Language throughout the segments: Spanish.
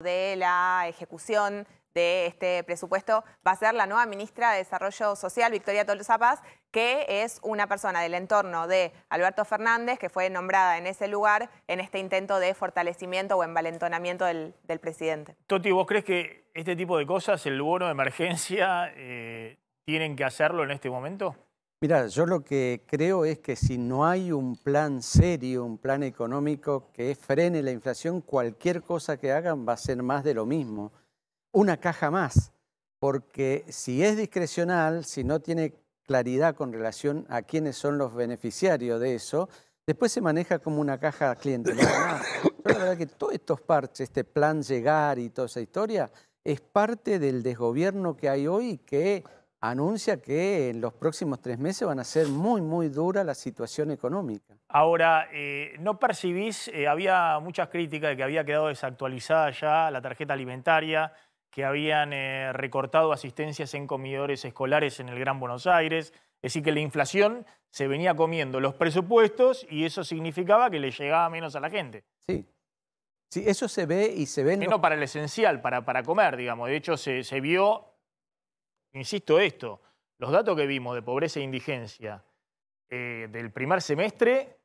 de la ejecución de este presupuesto va a ser la nueva ministra de Desarrollo Social, Victoria Tolosa Paz, que es una persona del entorno de Alberto Fernández, que fue nombrada en ese lugar en este intento de fortalecimiento o envalentonamiento del, presidente. Toti, ¿vos crees que este tipo de cosas, el bono de emergencia, eh, tienen que hacerlo en este momento? Mira, yo lo que creo es que si no hay un plan serio, un plan económico que frene la inflación, cualquier cosa que hagan va a ser más de lo mismo. Una caja más, porque si es discrecional, si no tiene claridad con relación a quiénes son los beneficiarios de eso, después se maneja como una caja cliente. Yo la verdad que todos estos parches, este plan llegar y toda esa historia, es parte del desgobierno que hay hoy que anuncia que en los próximos tres meses van a ser muy, muy dura la situación económica. Ahora, eh, ¿no percibís, eh, había muchas críticas de que había quedado desactualizada ya la tarjeta alimentaria, que habían eh, recortado asistencias en comedores escolares en el Gran Buenos Aires, es decir, que la inflación se venía comiendo los presupuestos y eso significaba que le llegaba menos a la gente. Sí, Sí, eso se ve y se ve... En para el esencial, para, para comer, digamos. De hecho, se, se, vio insisto esto, los datos que vimos de pobreza e indigencia eh, del primer semestre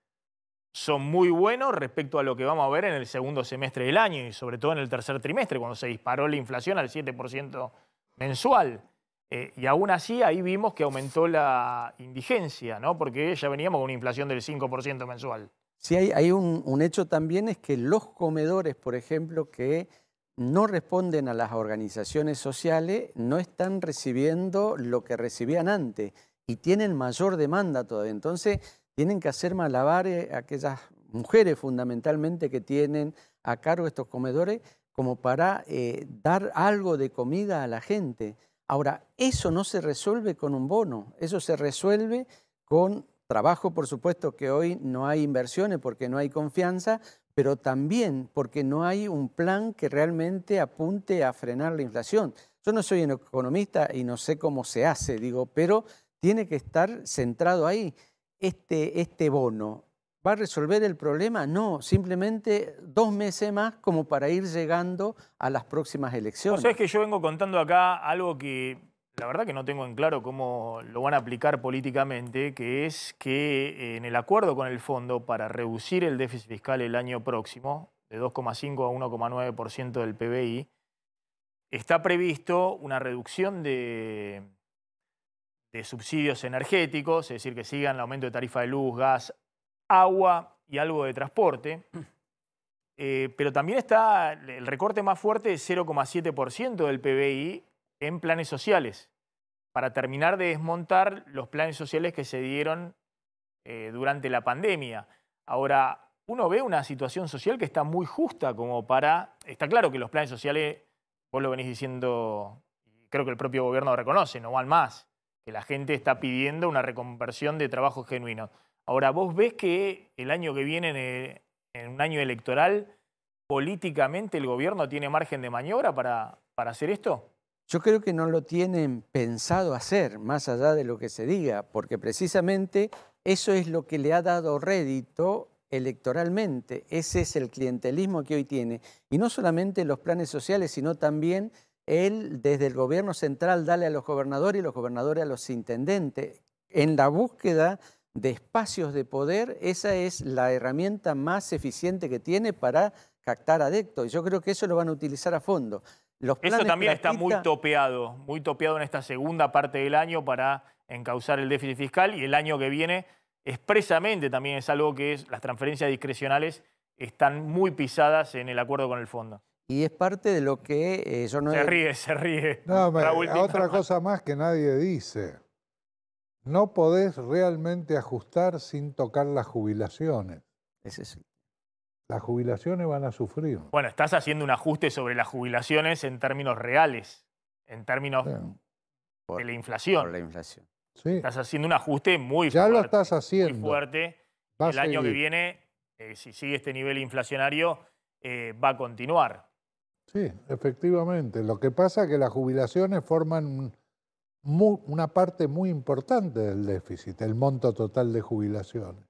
son muy buenos respecto a lo que vamos a ver en el segundo semestre del año y sobre todo en el tercer trimestre, cuando se disparó la inflación al 7% mensual. Eh, y aún así ahí vimos que aumentó la indigencia, ¿no? porque ya veníamos con una inflación del 5% mensual. Sí, hay, un, hecho también es que los comedores, por ejemplo, que no responden a las organizaciones sociales, no están recibiendo lo que recibían antes y tienen mayor demanda todavía. Entonces, tienen que hacer malabares a aquellas mujeres fundamentalmente que tienen a cargo estos comedores como para eh, dar algo de comida a la gente. Ahora, eso no se resuelve con un bono, eso se resuelve con Trabajo, por supuesto, que hoy no hay inversiones porque no hay confianza, pero también porque no hay un plan que realmente apunte a frenar la inflación. Yo no soy economista y no sé cómo se hace, digo, pero tiene que estar centrado ahí. Este, este bono, ¿va a resolver el problema? No, simplemente dos meses más como para ir llegando a las próximas elecciones. O que yo vengo contando acá algo que la verdad que no tengo en claro cómo lo van a aplicar políticamente, que es que en el acuerdo con el fondo para reducir el déficit fiscal el año próximo, de 2,5 a 1,9% del PBI, está previsto una reducción de, subsidios energéticos, es decir, que sigan el aumento de tarifa de luz, gas, agua y algo de transporte. Mm. Eh, pero también está el recorte más fuerte de 0,7% del PBI en planes sociales, para terminar de desmontar los planes sociales que se dieron eh, durante la pandemia. Ahora, uno ve una situación social que está muy justa como para... Está claro que los planes sociales, vos lo venís diciendo, creo que el propio gobierno lo reconoce, no van más, que la gente está pidiendo una reconversión de trabajo genuino. Ahora, vos ves que el año que viene, en, un año electoral, políticamente el gobierno tiene margen de maniobra para hacer esto? yo creo que no lo tienen pensado hacer, más allá de lo que se diga, porque precisamente eso es lo que le ha dado rédito electoralmente. Ese es el clientelismo que hoy tiene. Y no solamente los planes sociales, sino también él desde el gobierno central dale a los gobernadores y los gobernadores a los intendentes. En la búsqueda de espacios de poder, esa es la herramienta más eficiente que tiene para captar adeptos. Y yo creo que eso lo van a utilizar a fondo. eso también está muy topeado, muy topeado en esta segunda parte del año para encauzar el déficit fiscal y el año que viene expresamente también es algo que es, las transferencias discrecionales están muy pisadas en el acuerdo con el fondo. Y es parte de lo que eh, yo no... Se ríe, se ríe. No, otra cosa más que nadie dice. No podés realmente ajustar sin tocar las jubilaciones. Ese es las jubilaciones van a sufrir. Bueno, estás haciendo un ajuste sobre las jubilaciones en términos reales, en términos de la inflación. Por la inflación. Sí. Estás haciendo un ajuste muy fuerte. Ya lo estás haciendo. Muy fuerte. el año que viene, eh, si sigue este nivel inflacionario, eh, va a continuar. Sí, efectivamente. Lo que pasa es que las jubilaciones forman una parte muy importante del déficit, el monto total de jubilaciones.